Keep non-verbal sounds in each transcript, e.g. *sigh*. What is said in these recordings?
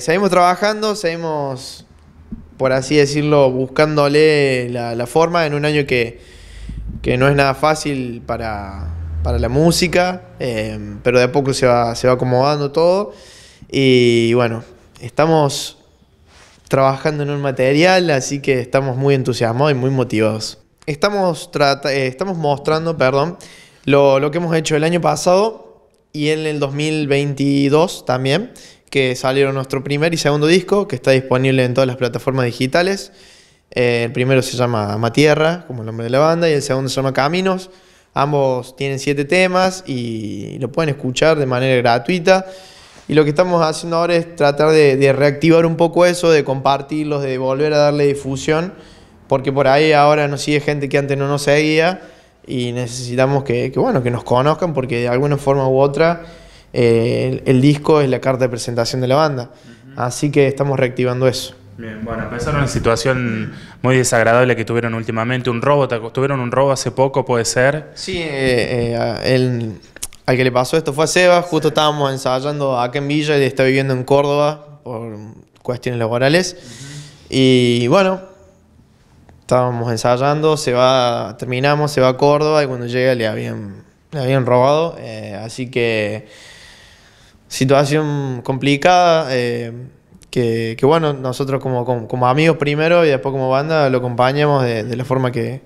Seguimos trabajando, seguimos, por así decirlo, buscándole la, forma en un año que, no es nada fácil para, la música, em, pero de a poco se va, se va acomodando todo. Y bueno, estamos trabajando en un material, así que estamos muy entusiasmados y muy motivados. Estamos, eh, estamos mostrando perdón, lo, lo que hemos hecho el año pasado y en el 2022 también, que salieron nuestro primer y segundo disco, que está disponible en todas las plataformas digitales. Eh, el primero se llama Matierra, como el nombre de la banda, y el segundo se llama Caminos. Ambos tienen siete temas y lo pueden escuchar de manera gratuita. Y lo que estamos haciendo ahora es tratar de, reactivar un poco eso, de compartirlos, de volver a darle difusión, porque por ahí ahora nos sigue gente que antes no nos seguía y necesitamos que, que bueno, que nos conozcan, porque de alguna forma u otra el, disco es la carta de presentación de la banda. Así que estamos reactivando eso. Bien, bueno, a pesar una situación muy desagradable que tuvieron últimamente, un robo, tuvieron un robo hace poco, puede ser. Sí, eh, eh, al que le pasó esto fue a Seba, justo estábamos ensayando acá en Villa y está viviendo en Córdoba por cuestiones laborales. Y bueno, estábamos ensayando, se va, terminamos, se va a Córdoba y cuando llega le habían, habían robado, eh, así que situación complicada. Eh, que, bueno, nosotros como, amigos primero y después como banda lo acompañamos de, la forma que,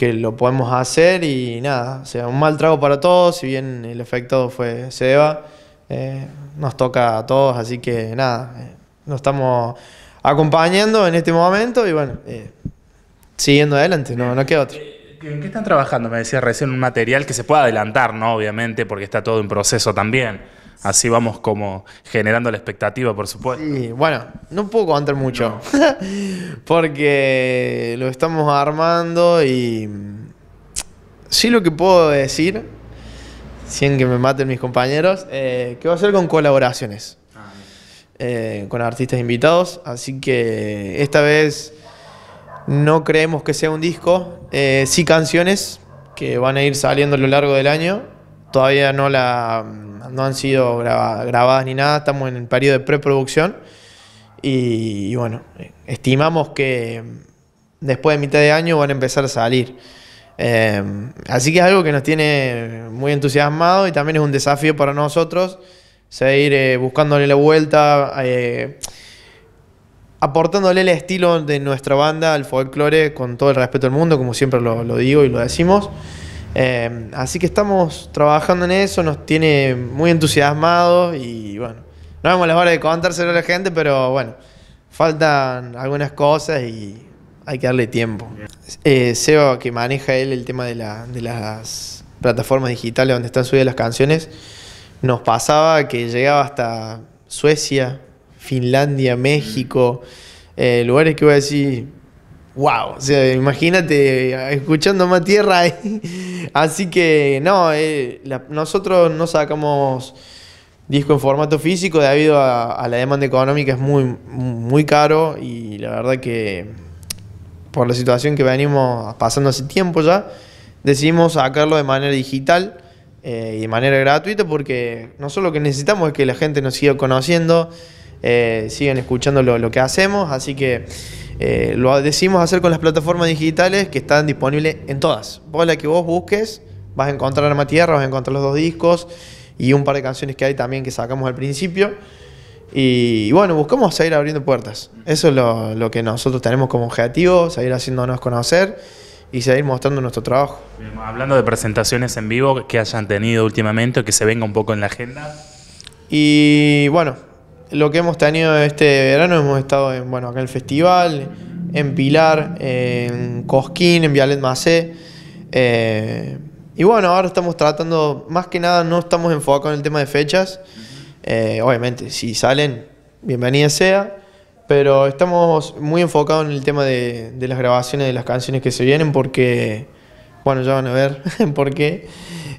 lo podemos hacer y nada, o sea, un mal trago para todos, si bien el efecto fue Seba, eh, nos toca a todos, así que nada, eh, nos estamos acompañando en este momento y bueno, siguiendo adelante, no, no queda otro. ¿En qué están trabajando? Me decía recién un material que se puede adelantar, ¿no? Obviamente, porque está todo en proceso también. Así vamos como generando la expectativa, por supuesto. Sí, bueno, no puedo contar mucho. *laughs* porque lo estamos armando y. Sí, lo que puedo decir, sin que me maten mis compañeros, eh, que va a ser con colaboraciones. Ah, eh, con artistas invitados. Así que esta vez no creemos que sea un disco. Eh, sí, canciones que van a ir saliendo a lo largo del año. Todavía no la no han sido grabadas ni nada, estamos en el periodo de preproducción y, bueno, estimamos que después de mitad de año van a empezar a salir. Em, así que es algo que nos tiene muy entusiasmado y también es un desafío para nosotros seguir eh, buscándole la vuelta, eh, aportándole el estilo de nuestra banda al folclore con todo el respeto del mundo, como siempre lo, lo digo y lo decimos. Eh, así que estamos trabajando en eso, nos tiene muy entusiasmados y bueno, no vemos la hora de contárselo a la gente, pero bueno, faltan algunas cosas y hay que darle tiempo. Eh, Seba, que maneja él el tema de, las plataformas digitales donde están subidas las canciones, nos pasaba que llegaba hasta Suecia, Finlandia, México, eh, lugares que voy a decir wow, o imagínate escuchando más tierra *laughs* Así que no, eh, nosotros no sacamos disco en formato físico debido a, la demanda económica es muy, muy caro y la verdad que por la situación que venimos pasando hace tiempo ya, decidimos sacarlo de manera digital eh, y de manera gratuita porque nosotros lo que necesitamos es que la gente nos siga conociendo, eh, sigan escuchando lo que hacemos, así que... Eh, lo decimos hacer con las plataformas digitales que están disponibles en todas. Vos la que vos busques, vas a encontrar Arma Tierra, vas a encontrar los dos discos y un par de canciones que hay también que sacamos al principio. Y, bueno, buscamos seguir abriendo puertas. Eso es lo, que nosotros tenemos como objetivo, seguir haciéndonos conocer y seguir mostrando nuestro trabajo. Hablando de presentaciones en vivo que hayan tenido últimamente que se venga un poco en la agenda. Y bueno, lo que hemos tenido este verano, hemos estado en, bueno, acá en el festival, en Pilar, en Cosquín, en Vialet Macé. Eh, y bueno, ahora estamos tratando, más que nada no estamos enfocados en el tema de fechas. Eh, obviamente, si salen, bienvenida sea. Pero estamos muy enfocados en el tema de, de las grabaciones de las canciones que se vienen porque, bueno, ya van a ver *laughs* por qué.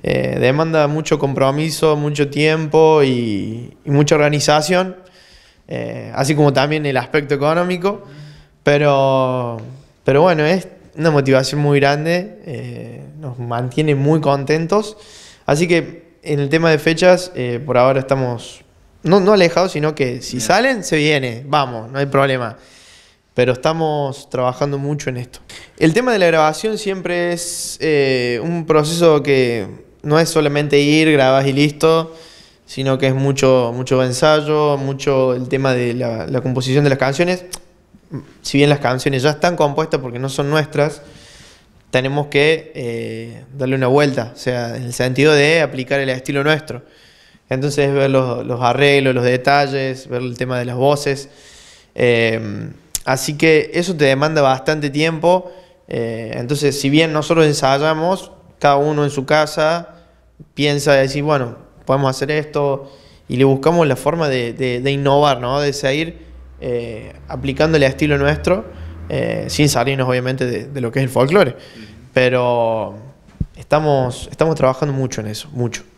Eh, demanda mucho compromiso, mucho tiempo y, mucha organización, eh, así como también el aspecto económico, pero, pero bueno, es una motivación muy grande, eh, nos mantiene muy contentos, así que en el tema de fechas, por ahora estamos no, alejados, sino que si salen, se viene, vamos, no hay problema pero estamos trabajando mucho en esto. El tema de la grabación siempre es un proceso que no es solamente ir, grabás y listo, sino que es mucho, mucho ensayo, mucho el tema de la, composición de las canciones. Si bien las canciones ya están compuestas porque no son nuestras, tenemos que eh, darle una vuelta, o sea, en el sentido de aplicar el estilo nuestro. Entonces, ver los, arreglos, los detalles, ver el tema de las voces. Eh, así que eso te demanda bastante tiempo. Eh, entonces, si bien nosotros ensayamos, cada uno en su casa piensa y decir, bueno, podemos hacer esto y le buscamos la forma de, innovar, ¿no? de seguir eh, aplicándole a estilo nuestro, eh, sin salirnos obviamente de, lo que es el folclore. Pero estamos, estamos trabajando mucho en eso, mucho.